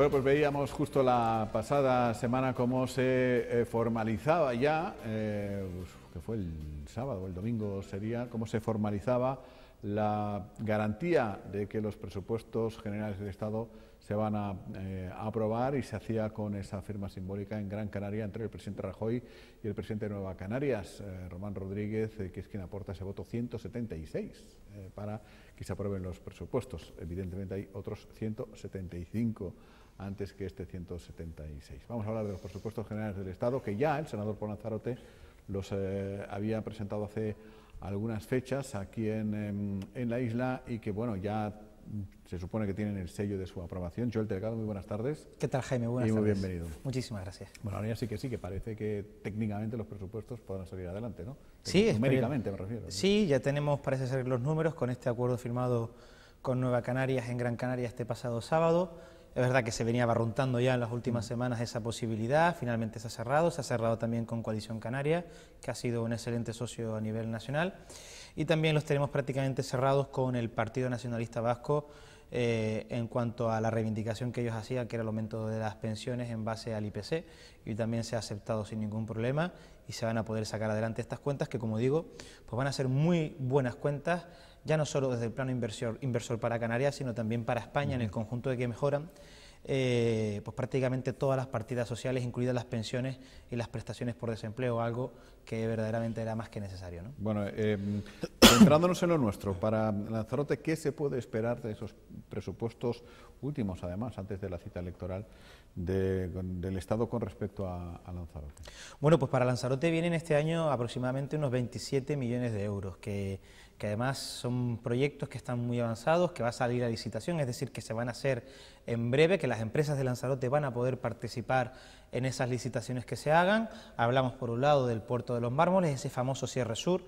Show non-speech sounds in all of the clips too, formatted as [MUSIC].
Bueno, pues veíamos justo la pasada semana cómo se eh, formalizaba ya, eh, que fue el sábado o el domingo sería, cómo se formalizaba la garantía de que los presupuestos generales del Estado se van a, eh, aprobar y se hacía con esa firma simbólica en Gran Canaria entre el presidente Rajoy y el presidente de Nueva Canarias, Román Rodríguez, que es quien aporta ese voto 176 para que se aprueben los presupuestos. Evidentemente hay otros 175 antes que este 176. Vamos a hablar de los presupuestos generales del Estado, que ya el senador Ponazarote los eh, había presentado hace algunas fechas aquí em, en, la isla y que, bueno, ya se supone que tienen el sello de su aprobación. Joel Delgado, muy buenas tardes. ¿Qué tal, Jaime? Buenas y muy bienvenido. Muchísimas gracias. Bueno, ahora sí que sí, que parece que técnicamente los presupuestos podrán salir adelante, ¿no? Sí, numéricamente me refiero. Sí, ya tenemos, parece ser, los números con este acuerdo firmado con Nueva Canarias en Gran Canaria este pasado sábado es verdad que se venía barruntando ya en las últimas semanas esa posibilidad, finalmente se ha cerrado, se ha cerrado también con Coalición Canaria, que ha sido un excelente socio a nivel nacional, y también los tenemos prácticamente cerrados con el Partido Nacionalista Vasco eh, en cuanto a la reivindicación que ellos hacían, que era el aumento de las pensiones en base al IPC, y también se ha aceptado sin ningún problema y se van a poder sacar adelante estas cuentas que, como digo, pues van a ser muy buenas cuentas ya no solo desde el plano inversor, inversor para Canarias, sino también para España en el conjunto de que mejoran. Eh, pues prácticamente todas las partidas sociales, incluidas las pensiones y las prestaciones por desempleo, algo que verdaderamente era más que necesario. ¿no? Bueno, em, [COUGHS] centrándonos en lo nuestro, para Lanzarote, ¿qué se puede esperar de esos presupuestos últimos, además, antes de la cita electoral del Estado con respecto a, Lanzarote? Bueno, pues para Lanzarote vienen este año aproximadamente unos 27 millones de euros, que que además son proyectos que están muy avanzados, que va a salir a licitación, es decir, que se van a hacer en breve, que las empresas de Lanzarote van a poder participar en esas licitaciones que se hagan. Hablamos por un lado del puerto de los mármoles, ese famoso cierre sur,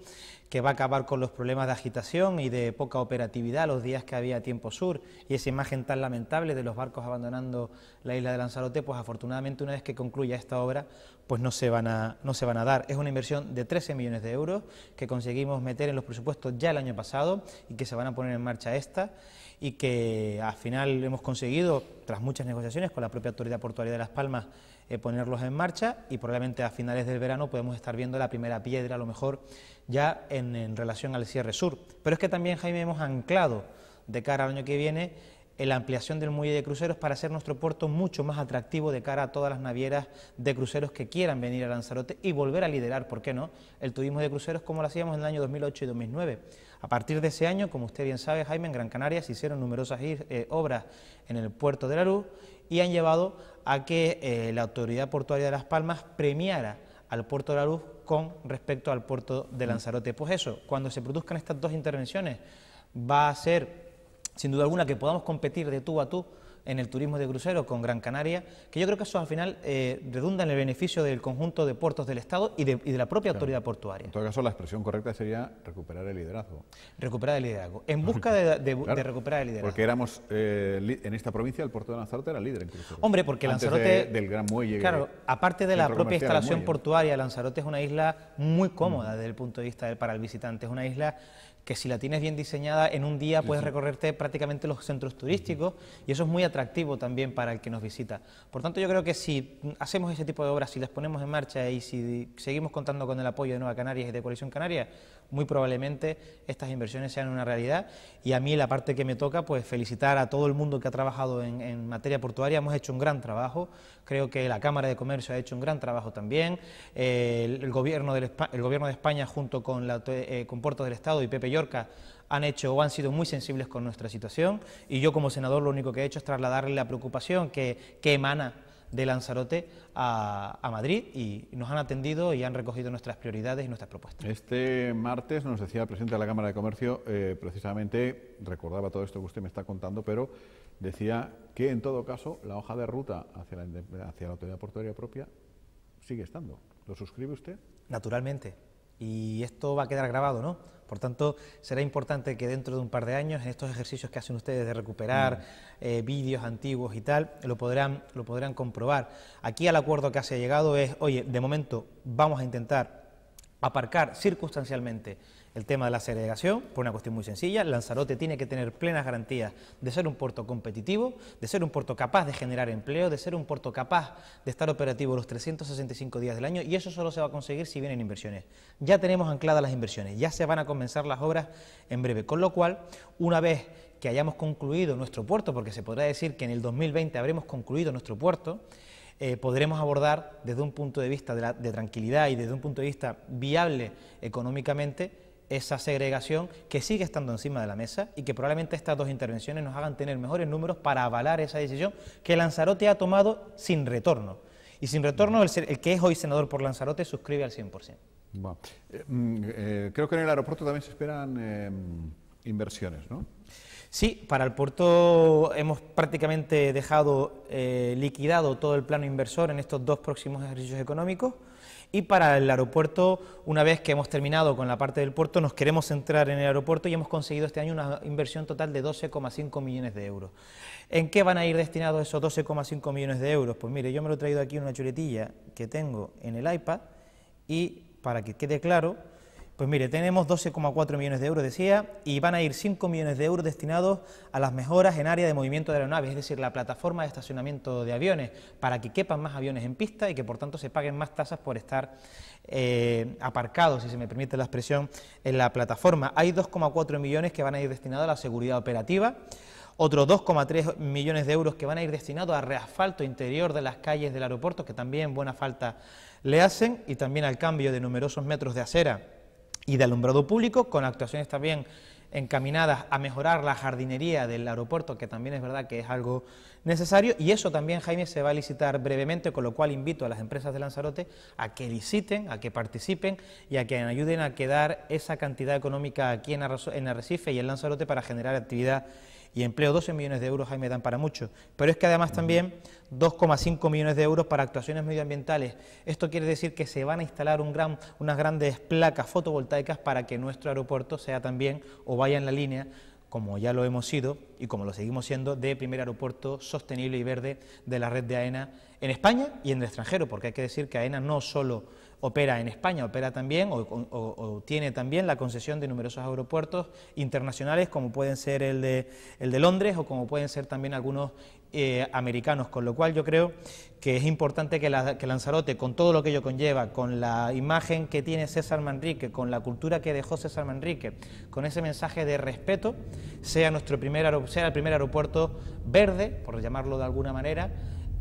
que va a acabar con los problemas de agitación y de poca operatividad los días que había tiempo sur y esa imagen tan lamentable de los barcos abandonando la isla de Lanzarote, pues afortunadamente una vez que concluya esta obra pues no se, van a, no se van a dar. Es una inversión de 13 millones de euros que conseguimos meter en los presupuestos ya el año pasado y que se van a poner en marcha esta y que al final hemos conseguido, tras muchas negociaciones con la propia Autoridad Portuaria de Las Palmas, eh, ponerlos en marcha y probablemente a finales del verano podemos estar viendo la primera piedra, a lo mejor ya en, en relación al cierre sur. Pero es que también, Jaime, hemos anclado de cara al año que viene la ampliación del muelle de cruceros para hacer nuestro puerto mucho más atractivo de cara a todas las navieras de cruceros que quieran venir a Lanzarote y volver a liderar, ¿por qué no?, el turismo de cruceros como lo hacíamos en el año 2008 y 2009. A partir de ese año, como usted bien sabe, Jaime, en Gran Canaria se hicieron numerosas eh, obras en el puerto de la Luz y han llevado a que eh, la Autoridad Portuaria de Las Palmas premiara al puerto de la Luz con respecto al puerto de mm. Lanzarote. Pues eso, cuando se produzcan estas dos intervenciones, va a ser sin duda alguna, que podamos competir de tú a tú en el turismo de crucero con Gran Canaria, que yo creo que eso al final eh, redunda en el beneficio del conjunto de puertos del Estado y de, la propia autoridad portuaria. En todo caso, la expresión correcta sería recuperar el liderazgo. Recuperar el liderazgo, en [LAUGHS] busca de, recuperar el liderazgo. Porque éramos, eh, en esta provincia, el puerto de Lanzarote era líder en Hombre, porque Lanzarote... del gran muelle. Claro, aparte de la propia instalación portuaria, Lanzarote es una isla muy cómoda mm. desde el punto de vista para el visitante, es una isla que si la tienes bien diseñada, en un día puedes recorrerte prácticamente los centros turísticos y eso es muy atractivo también para el que nos visita. Por tanto, yo creo que si hacemos ese tipo de obras, si las ponemos en marcha y si seguimos contando con el apoyo de Nueva Canarias y de Coalición Canaria, muy probablemente estas inversiones sean una realidad. Y a mí la parte que me toca, pues felicitar a todo el mundo que ha trabajado en, materia portuaria. Hemos hecho un gran trabajo. Creo que la Cámara de Comercio ha hecho un gran trabajo también. Eh, el, gobierno del, el, gobierno de España junto con, la, eh, del Estado y PP han hecho o han sido muy sensibles con nuestra situación y yo como senador lo único que he hecho es trasladarle la preocupación que, emana de Lanzarote a, Madrid y nos han atendido y han recogido nuestras prioridades y nuestras propuestas. Este martes nos decía el presidente de la Cámara de Comercio, eh, precisamente recordaba todo esto que usted me está contando, pero decía que en todo caso la hoja de ruta hacia la, hacia la autoridad portuaria propia sigue estando. ¿Lo suscribe usted? Naturalmente y esto va a quedar grabado, ¿no? Por tanto, será importante que dentro de un par de años, en estos ejercicios que hacen ustedes de recuperar mm. eh, vídeos antiguos y tal, lo podrán, lo podrán comprobar. Aquí al acuerdo que se ha llegado es, oye, de momento vamos a intentar aparcar circunstancialmente el tema de la segregación por una cuestión muy sencilla. Lanzarote tiene que tener plenas garantías de ser un puerto competitivo, de ser un puerto capaz de generar empleo, de ser un puerto capaz de estar operativo los 365 días del año y eso solo se va a conseguir si vienen inversiones. Ya tenemos ancladas las inversiones, ya se van a comenzar las obras en breve, con lo cual, una vez que hayamos concluido nuestro puerto, porque se podrá decir que en el 2020 habremos concluido nuestro puerto, eh, podremos abordar desde un punto de vista de, tranquilidad y desde un punto de vista viable económicamente esa segregación que sigue estando encima de la mesa y que probablemente estas dos intervenciones nos hagan tener mejores números para avalar esa decisión que Lanzarote ha tomado sin retorno. Y sin retorno el, que es hoy senador por Lanzarote suscribe al 100%. Bueno. Eh, mm, eh, creo que en el aeropuerto también se esperan em, inversiones, ¿no? Sí, para el puerto hemos prácticamente dejado eh, liquidado todo el plano inversor en estos dos próximos ejercicios económicos y para el aeropuerto, una vez que hemos terminado con la parte del puerto, nos queremos centrar en el aeropuerto y hemos conseguido este año una inversión total de 12,5 millones de euros. ¿En qué van a ir destinados esos 12,5 millones de euros? Pues mire, yo me lo he traído aquí en una chuletilla que tengo en el iPad y para que quede claro, pues mire, tenemos 12,4 millones de euros, decía, y van a ir 5 millones de euros destinados a las mejoras en área de movimiento de aeronaves, es decir, la plataforma de estacionamiento de aviones, para que quepan más aviones en pista y que por tanto se paguen más tasas por estar eh, aparcados, si se me permite la expresión, en la plataforma. Hay 2,4 millones que van a ir destinados a la seguridad operativa otros 2,3 millones de euros que van a ir destinados a reasfalto interior de las calles del aeropuerto, que también buena falta le hacen, y también al cambio de numerosos metros de acera y de alumbrado público, con actuaciones también encaminadas a mejorar la jardinería del aeropuerto, que también es verdad que es algo necesario, y eso también, Jaime, se va a licitar brevemente, con lo cual invito a las empresas de Lanzarote a que liciten, a que participen y a que ayuden a quedar esa cantidad económica aquí en Arrecife y en Lanzarote para generar actividad y empleo 12 millones de euros, ahí me dan para mucho. Pero es que además también 2,5 millones de euros para actuaciones medioambientales. Esto quiere decir que se van a instalar unas grandes placas fotovoltaicas para que nuestro aeropuerto sea también o vaya en la línea como ya lo hemos sido y como lo seguimos siendo, de primer aeropuerto sostenible y verde de la red de AENA en España y en el extranjero, porque hay que decir que AENA no solo opera en España, opera también o, tiene también la concesión de numerosos aeropuertos internacionales como pueden ser el de, el de Londres o como pueden ser también algunos eh, americanos, con lo cual yo creo que es importante que, Lanzarote, con todo lo que ello conlleva, con la imagen que tiene César Manrique, con la cultura que dejó César Manrique, con ese mensaje de respeto, sea, nuestro primer, sea el primer aeropuerto verde, por llamarlo de alguna manera,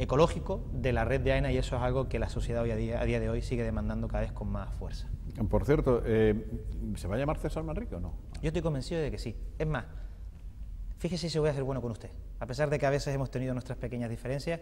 ecológico de la red de AENA y eso es algo que la sociedad hoy a día, de hoy sigue demandando cada vez con más fuerza. Por cierto, eh, ¿se va a llamar César Manrique o no? Yo estoy convencido de que sí. Es más, fíjese si voy a ser bueno con usted. A pesar de que a veces hemos tenido nuestras pequeñas diferencias,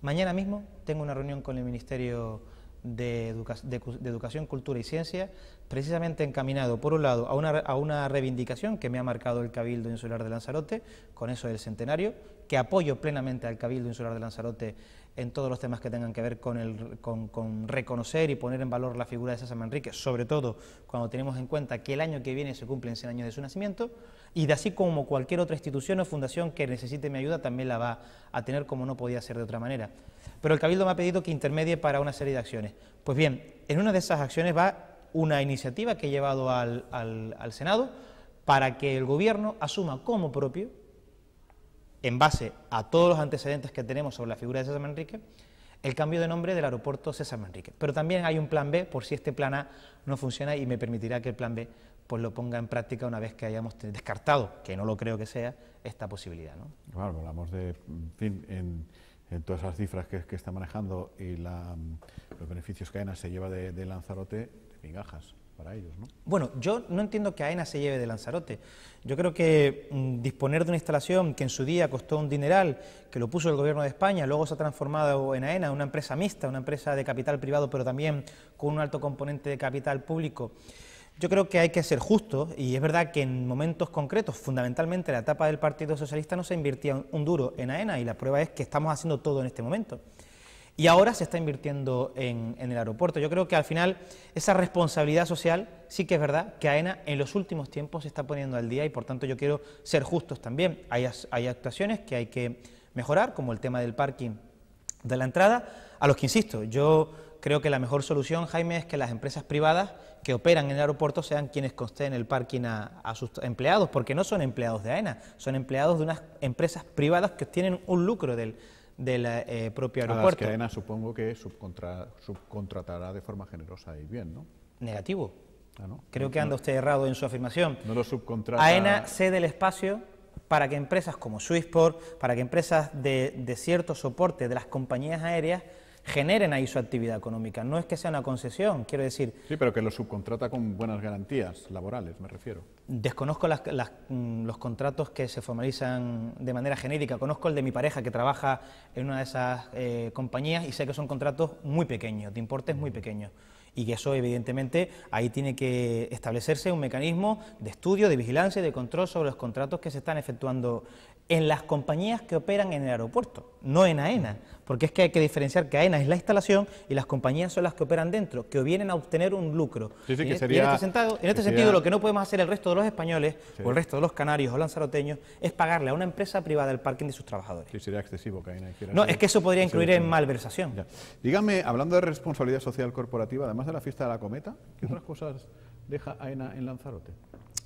mañana mismo tengo una reunión con el Ministerio de, Educación, Cultura y Ciencia, precisamente encaminado, por un lado, a una, a una reivindicación que me ha marcado el Cabildo Insular de Lanzarote, con eso del centenario, que apoyo plenamente al Cabildo Insular de Lanzarote en todos los temas que tengan que ver con, reconocer y poner en valor la figura de César Manrique, sobre todo cuando tenemos en cuenta que el año que viene se cumplen 100 años de su nacimiento, y de así como cualquier otra institución o fundación que necesite mi ayuda también la va a tener como no podía ser de otra manera. Pero el Cabildo me ha pedido que intermedie para una serie de acciones. Pues bien, en una de esas acciones va una iniciativa que he llevado al Senado para que el Gobierno asuma como propio en base a todos los antecedentes que tenemos sobre la figura de César Manrique, el cambio de nombre del aeropuerto César Manrique. Pero también hay un plan B por si este plan A no funciona y me permitirá que el plan B pues lo ponga en práctica una vez que hayamos descartado, que no lo creo que sea, esta posibilidad. Claro, hablamos de, en fin, en, todas las cifras que, está manejando y la, mm, los beneficios que AENA se lleva de, Lanzarote, de migajas ellos. Bueno, yo no entiendo que AENA se lleve de Lanzarote. Yo creo que mm, disponer de una instalación que en su día costó un dineral, que lo puso el gobierno de España, luego se ha transformado en AENA, una empresa mixta, una empresa de capital privado, pero también con un alto componente de capital público. Yo creo que hay que ser justos y es verdad que en momentos concretos, fundamentalmente en la etapa del Partido Socialista, no se invirtía un duro en AENA y la prueba es que estamos haciendo todo en este momento. Y ahora se está invirtiendo en, el aeropuerto. Yo creo que al final esa responsabilidad social sí que es verdad que AENA en los últimos tiempos se está poniendo al día y por tanto yo quiero ser justos también. Hay, hay actuaciones que hay que mejorar, como el tema del parking de la entrada, a los que insisto, yo creo que la mejor solución, Jaime, es que las empresas privadas que operan en el aeropuerto sean quienes consten el parking a, a, sus empleados, porque no son empleados de AENA, son empleados de unas empresas privadas que tienen un lucro del del eh, propio aeropuerto. supongo que subcontratará de forma generosa y bien, ¿no? Negativo. Ah, Creo que anda usted errado en su afirmación. No lo subcontrata. AENA cede el espacio para que empresas como Swissport, para que empresas de cierto soporte de las compañías aéreas generen ahí su actividad económica. No es que sea una concesión, quiero decir... Sí, pero que lo subcontrata con buenas garantías laborales, me refiero. Desconozco mm, los contratos que se formalizan de manera genérica. Conozco el de mi pareja que trabaja en una de esas eh, compañías y sé que son contratos muy pequeños, de importes muy pequeños y que eso evidentemente ahí tiene que establecerse un mecanismo de estudio, de vigilancia y de control sobre los contratos que se están efectuando en las compañías que operan en el aeropuerto, no en AENA, porque es que hay que diferenciar que AENA es la instalación y las compañías son las que operan dentro, que vienen a obtener un lucro. en este, este sentido, lo que no podemos hacer el resto de los españoles o el resto de los canarios o lanzaroteños es pagarle a una empresa privada el parking de sus trabajadores. Sí, sería excesivo que AENA hiciera No, es que eso podría incluir en malversación. Dígame, hablando de responsabilidad social corporativa, además de la fiesta de la cometa, ¿qué otras cosas deja AENA en Lanzarote?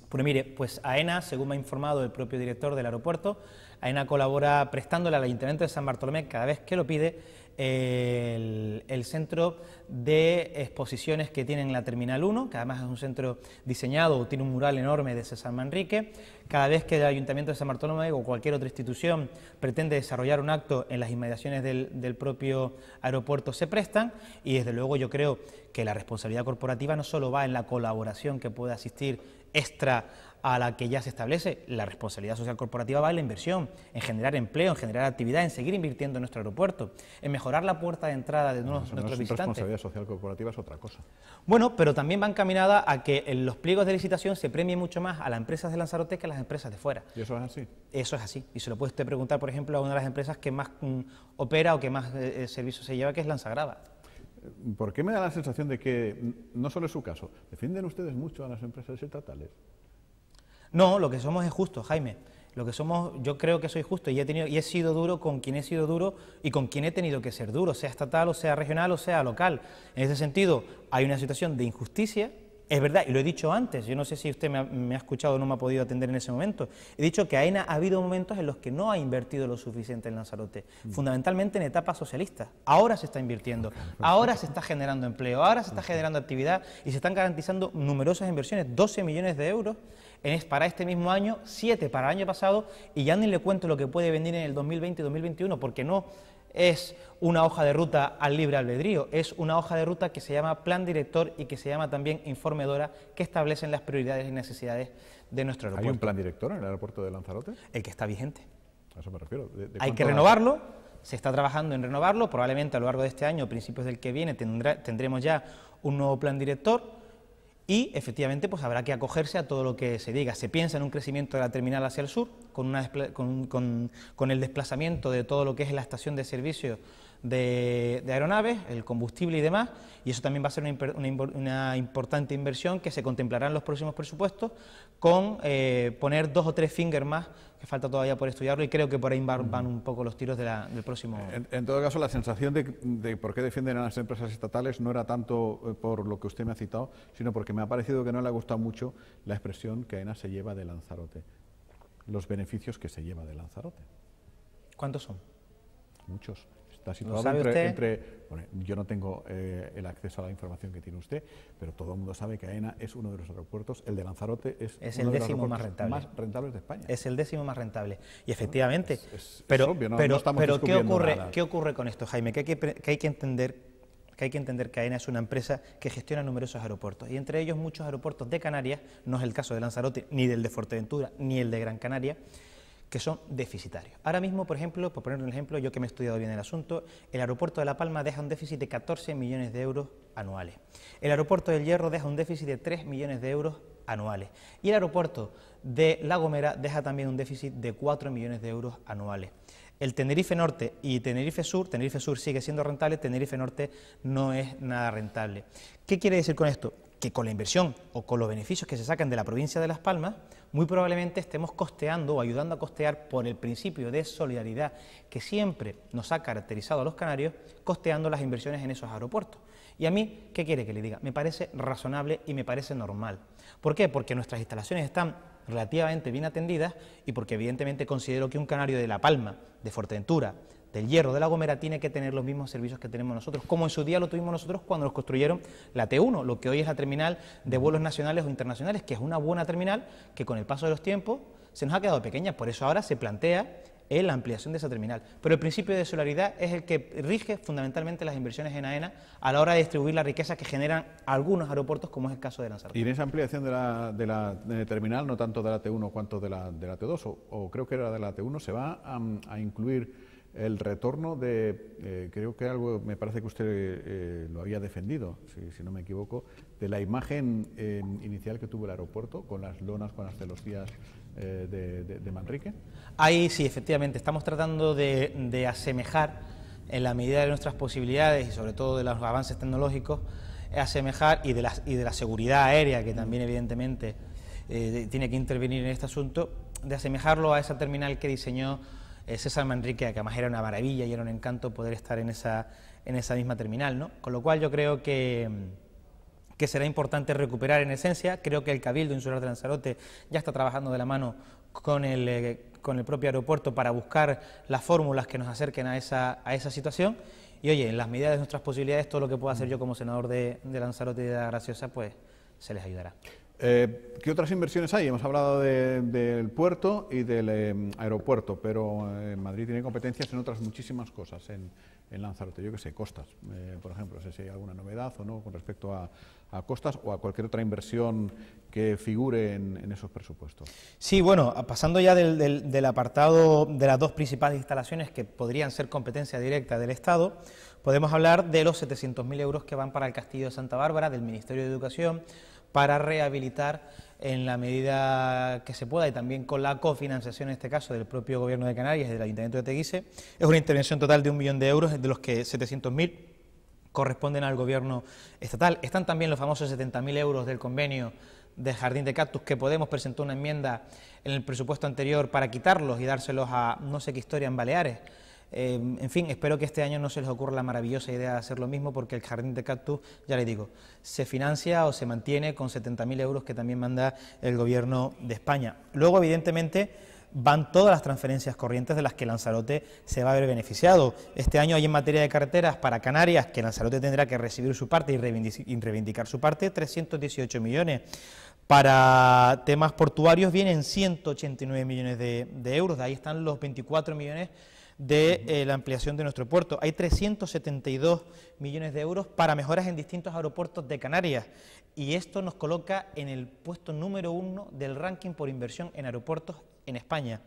Pues mire, pues AENA, e según me ha informado el propio director del aeropuerto, AENA e colabora prestándole al Ayuntamiento de San Bartolomé cada vez que lo pide el, centro de exposiciones que tiene en la Terminal 1, que además es un centro diseñado, o tiene un mural enorme de César Manrique. Cada vez que el Ayuntamiento de San Bartolomé o cualquier otra institución pretende desarrollar un acto en las inmediaciones del, del propio aeropuerto se prestan y desde luego yo creo que la responsabilidad corporativa no solo va en la colaboración que puede asistir extra a la que ya se establece, la responsabilidad social corporativa va en la inversión, en generar empleo, en generar actividad, en seguir invirtiendo en nuestro aeropuerto, en mejorar la puerta de entrada de nuestros, visitantes. responsabilidad social corporativa es otra cosa. Bueno, pero también va encaminada a que en los pliegos de licitación se premie mucho más a las empresas de Lanzarote que a las empresas de fuera. ¿Y eso es así? Eso es así. Y se lo puede usted preguntar, por ejemplo, a una de las empresas que más mm, opera o que más eh, eh, servicios se lleva, que es Lanzagrava. ¿Por qué me da la sensación de que no solo es su caso? ¿Defienden ustedes mucho a las empresas estatales? No, lo que somos es justo, Jaime. Lo que somos, yo creo que soy justo y he, tenido, y he sido duro con quien he sido duro y con quien he tenido que ser duro, sea estatal o sea regional o sea local. En ese sentido, hay una situación de injusticia es verdad, y lo he dicho antes, yo no sé si usted me ha, escuchado o no me ha podido atender en ese momento. He dicho que AENA ha habido momentos en los que no ha invertido lo suficiente en Lanzarote, mm. fundamentalmente en etapas socialistas. Ahora se está invirtiendo, ahora se está generando empleo, ahora se está generando actividad y se están garantizando numerosas inversiones, 12 millones de euros en, para este mismo año, 7 para el año pasado, y ya ni le cuento lo que puede venir en el 2020 y 2021, porque no es una hoja de ruta al libre albedrío, es una hoja de ruta que se llama plan director y que se llama también informedora que establecen las prioridades y necesidades de nuestro aeropuerto. ¿Hay un plan director en el aeropuerto de Lanzarote? El que está vigente. A eso me refiero. Hay que renovarlo. Se está trabajando en renovarlo, probablemente a lo largo de este año, principios del que viene, tendremos ya un nuevo plan director y efectivamente pues habrá que acogerse a todo lo que se diga. Se piensa en un crecimiento de la terminal hacia el sur, con, con el desplazamiento de todo lo que es la estación de servicio de, aeronaves, el combustible y demás, y eso también va a ser una, importante inversión que se contemplará en los próximos presupuestos con eh, poner dos o tres fingers más, que falta todavía por estudiarlo, y creo que por ahí van un poco los tiros del próximo. En, todo caso, la sensación de, de, por qué defienden a las empresas estatales no era tanto eh, por lo que usted me ha citado, sino porque me ha parecido que no le ha gustado mucho la expresión que AENA se lleva de Lanzarote, los beneficios que se lleva de Lanzarote. ¿Cuántos son? Muchos yo no tengo eh, el acceso a la información que tiene usted, pero todo el mundo sabe que AENA es uno de los aeropuertos, el de Lanzarote es, el décimo de los más rentable. rentables de España. Es el décimo más rentable. Y ah, efectivamente, pero, pero, ¿qué, ocurre, ¿qué ocurre con esto, Jaime? Que hay que, entender que hay que entender que AENA es una empresa que gestiona numerosos aeropuertos y entre ellos muchos aeropuertos de Canarias, no es el caso de Lanzarote, ni del de Fuerteventura, ni el de Gran Canaria, que son deficitarios. Ahora mismo, por ejemplo, por poner un ejemplo, yo que me he estudiado bien el asunto, el aeropuerto de La Palma deja un déficit de 14 millones de euros anuales. El aeropuerto del Hierro deja un déficit de 3 millones de euros anuales. Y el aeropuerto de La Gomera deja también un déficit de 4 millones de euros anuales. El Tenerife Norte y Tenerife Sur, Tenerife Sur sigue siendo rentable, Tenerife Norte no es nada rentable. ¿Qué quiere decir con esto? que con la inversión o con los beneficios que se sacan de la provincia de Las Palmas, muy probablemente estemos costeando o ayudando a costear por el principio de solidaridad que siempre nos ha caracterizado a los canarios, costeando las inversiones en esos aeropuertos. Y a mí, ¿qué quiere que le diga? Me parece razonable y me parece normal. ¿Por qué? Porque nuestras instalaciones están relativamente bien atendidas y porque evidentemente considero que un canario de La Palma, de Fuerteventura, del Hierro de la Gomera tiene que tener los mismos servicios que tenemos nosotros, como en su día lo tuvimos nosotros cuando nos construyeron la T1, lo que hoy es la terminal de vuelos nacionales o internacionales, que es una buena terminal que con el paso de los tiempos se nos ha quedado pequeña, por eso ahora se plantea la ampliación de esa terminal. Pero el principio de solaridad es el que rige fundamentalmente las inversiones en AENA a la hora de distribuir la riqueza que generan algunos aeropuertos, como es el caso de Lanzarote. Y en esa ampliación de la, eh, terminal, no tanto de la T1 cuanto de la, de la T2, o, creo que era de la T1, se va a, a incluir el retorno de, eh, creo que algo, me parece que usted eh, lo había defendido, si, no me equivoco, de la imagen em, inicial que tuvo el aeropuerto con las lonas, con las celosías eh, de, de, Manrique. Ahí sí, efectivamente, estamos tratando de, de asemejar, en la medida de nuestras posibilidades y sobre todo de los avances tecnológicos, asemejar y de la, y de la seguridad aérea, que también evidentemente tiene que intervenir en este asunto, de asemejarlo a esa terminal que diseñó César Manrique, que además era una maravilla y era un encanto poder estar en esa, en esa misma terminal. Con lo cual yo creo que, que será importante recuperar en esencia. Creo que el Cabildo Insular de Lanzarote ya está trabajando de la mano eh, con el, propio aeropuerto para buscar las fórmulas que nos acerquen a esa, a esa situación. Y oye, en las medidas de nuestras posibilidades, todo lo que pueda hacer yo como senador de, de Lanzarote y de la Graciosa, pues se les ayudará. Eh, ¿Qué otras inversiones hay? Hemos hablado del puerto y del em, aeropuerto, pero eh, Madrid tiene competencias en otras muchísimas cosas, en, Lanzarote, yo que sé, costas, eh, por ejemplo, no sé si hay alguna novedad o no con respecto a, costas o a cualquier otra inversión que figure en, esos presupuestos. Sí, bueno, pasando ya del apartado de las dos principales instalaciones que podrían ser competencia directa del Estado, podemos hablar de los 700.000 euros que van para el Castillo de Santa Bárbara, del Ministerio de Educación, para rehabilitar en la medida que se pueda y también con la cofinanciación en este caso del propio Gobierno de Canarias y del Ayuntamiento de Teguise. Es una intervención total de un millón de euros, de los que 700.000 corresponden al Gobierno estatal. Están también los famosos 70.000 euros del convenio de Jardín de Cactus, que Podemos presentar una enmienda en el presupuesto anterior para quitarlos y dárselos a no sé qué historia en Baleares. Em, en fin, espero que este año no se les ocurra la maravillosa idea de hacer lo mismo porque el Jardín de Cactus, ya le digo, se financia o se mantiene con 70.000 euros que también manda el Gobierno de España. Luego, evidentemente, van todas las transferencias corrientes de las que Lanzarote se va a ver beneficiado. Este año hay en materia de carreteras para Canarias, que Lanzarote tendrá que recibir su parte y reivindicar su parte, 318 millones. Para temas portuarios vienen 189 millones de, de euros, de ahí están los 24 millones de eh, la ampliación de nuestro puerto. Hay 372 millones de euros para mejoras en distintos aeropuertos de Canarias y esto nos coloca en el puesto número uno del ranking por inversión en aeropuertos en España.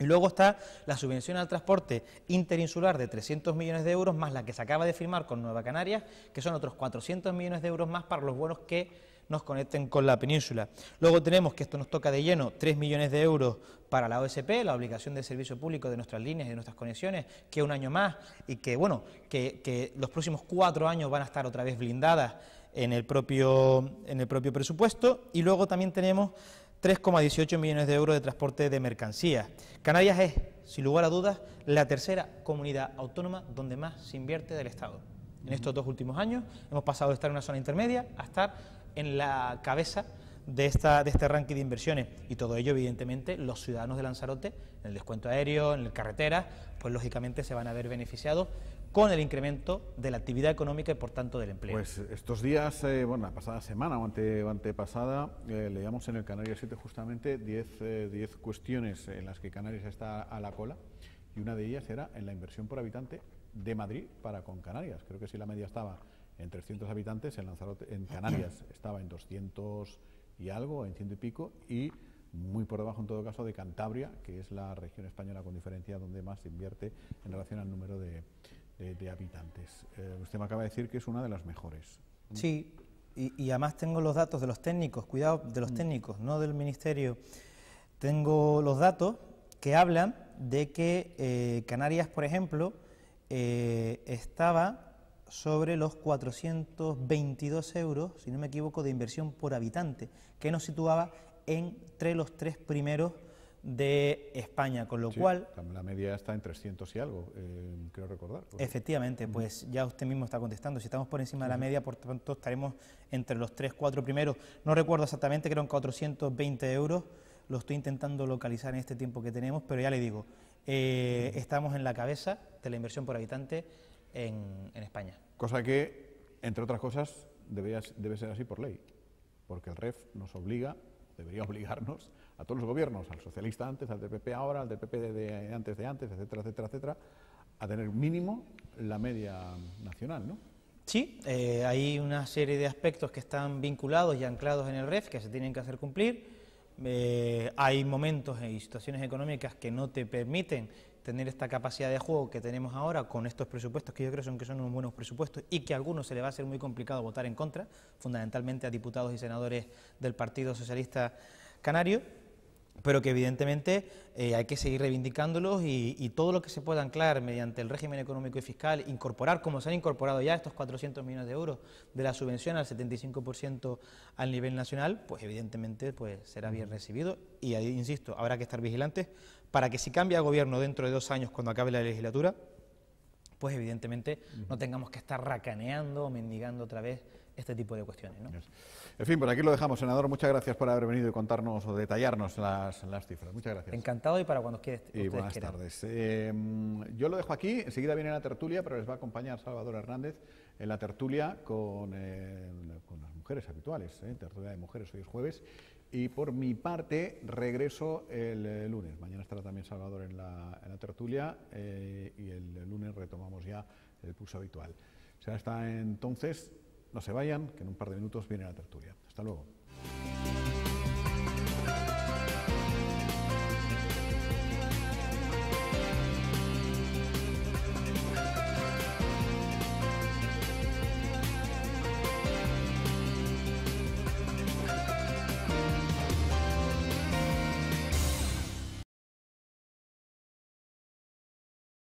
Y luego está la subvención al transporte interinsular de 300 millones de euros, más la que se acaba de firmar con Nueva Canarias, que son otros 400 millones de euros más para los vuelos que nos conecten con la península. Luego tenemos, que esto nos toca de lleno, 3 millones de euros para la OSP, la obligación de servicio público de nuestras líneas y de nuestras conexiones, que un año más y que, bueno, que, los próximos cuatro años van a estar otra vez blindadas en el propio, en el propio presupuesto. Y luego también tenemos 3,18 millones de euros de transporte de mercancías. Canarias es, sin lugar a dudas, la tercera comunidad autónoma donde más se invierte del Estado. En estos dos últimos años hemos pasado de estar en una zona intermedia a estar en la cabeza de, esta, de este ranking de inversiones. Y todo ello, evidentemente, los ciudadanos de Lanzarote, en el descuento aéreo, en el carretera, pues lógicamente se van a ver beneficiados con el incremento de la actividad económica y, por tanto, del empleo. Pues estos días, eh, bueno, la pasada semana o antepasada, eh, leíamos en el Canarias 7 justamente 10 eh, cuestiones en las que Canarias está a la cola y una de ellas era en la inversión por habitante de Madrid para con Canarias. Creo que sí la media estaba en 300 habitantes, en, Canarias estaba en 200 y algo, en ciento y pico, y muy por debajo en todo caso de Cantabria, que es la región española con diferencia donde más se invierte en relación al número de, habitantes. Eh, usted me acaba de decir que es una de las mejores. Sí, y, además tengo los datos de los técnicos, cuidado, de los mm. técnicos, no del Ministerio. Tengo los datos que hablan de que eh, Canarias, por ejemplo, eh, estaba sobre los 422 euros, si no me equivoco, de inversión por habitante, que nos situaba entre los tres primeros de España, con lo cual... La media está en 300 y algo, eh, creo recordar. Efectivamente, pues ya usted mismo está contestando, si estamos por encima de la media, por tanto estaremos entre los tres, cuatro primeros, no recuerdo exactamente, que eran 420 euros, lo estoy intentando localizar en este tiempo que tenemos, pero ya le digo, eh, estamos en la cabeza de la inversión por habitante, en, España. Cosa que, entre otras cosas, debe ser así por ley, porque el REF nos obliga, debería obligarnos a todos los gobiernos, al socialista antes, al del PP ahora, al del PP de, antes de antes, etcétera, etcétera, etcétera, a tener mínimo la media nacional, ¿no? Sí, eh, hay una serie de aspectos que están vinculados y anclados en el REF que se tienen que hacer cumplir. Eh, hay momentos y situaciones económicas que no te permiten tener esta capacidad de juego que tenemos ahora con estos presupuestos, que yo creo son que son unos buenos presupuestos y que a algunos se le va a hacer muy complicado votar en contra, fundamentalmente a diputados y senadores del Partido Socialista Canario, pero que evidentemente eh, hay que seguir reivindicándolos y, todo lo que se pueda anclar mediante el régimen económico y fiscal, incorporar, como se han incorporado ya estos 400 millones de euros de la subvención al 75% al nivel nacional, pues evidentemente pues será bien recibido y ahí, insisto, habrá que estar vigilantes para que si cambia gobierno dentro de dos años cuando acabe la legislatura, pues evidentemente no tengamos que estar racaneando o mendigando otra vez este tipo de cuestiones. ¿no? En fin, por aquí lo dejamos, senador. Muchas gracias por haber venido y contarnos o detallarnos las, cifras. Muchas gracias. Encantado y para cuando quieras. Y buenas tardes. Em, yo lo dejo aquí. Enseguida viene la tertulia, pero les va a acompañar Salvador Hernández en la tertulia con, eh, las mujeres habituales. Eh, tertulia de mujeres, hoy es jueves. Y por mi parte, regreso el, eh, lunes. Mañana estará también Salvador en la, tertulia y el, lunes retomamos ya el pulso habitual. O sea, hasta entonces, no se vayan, que en un par de minutos viene la tertulia. Hasta luego.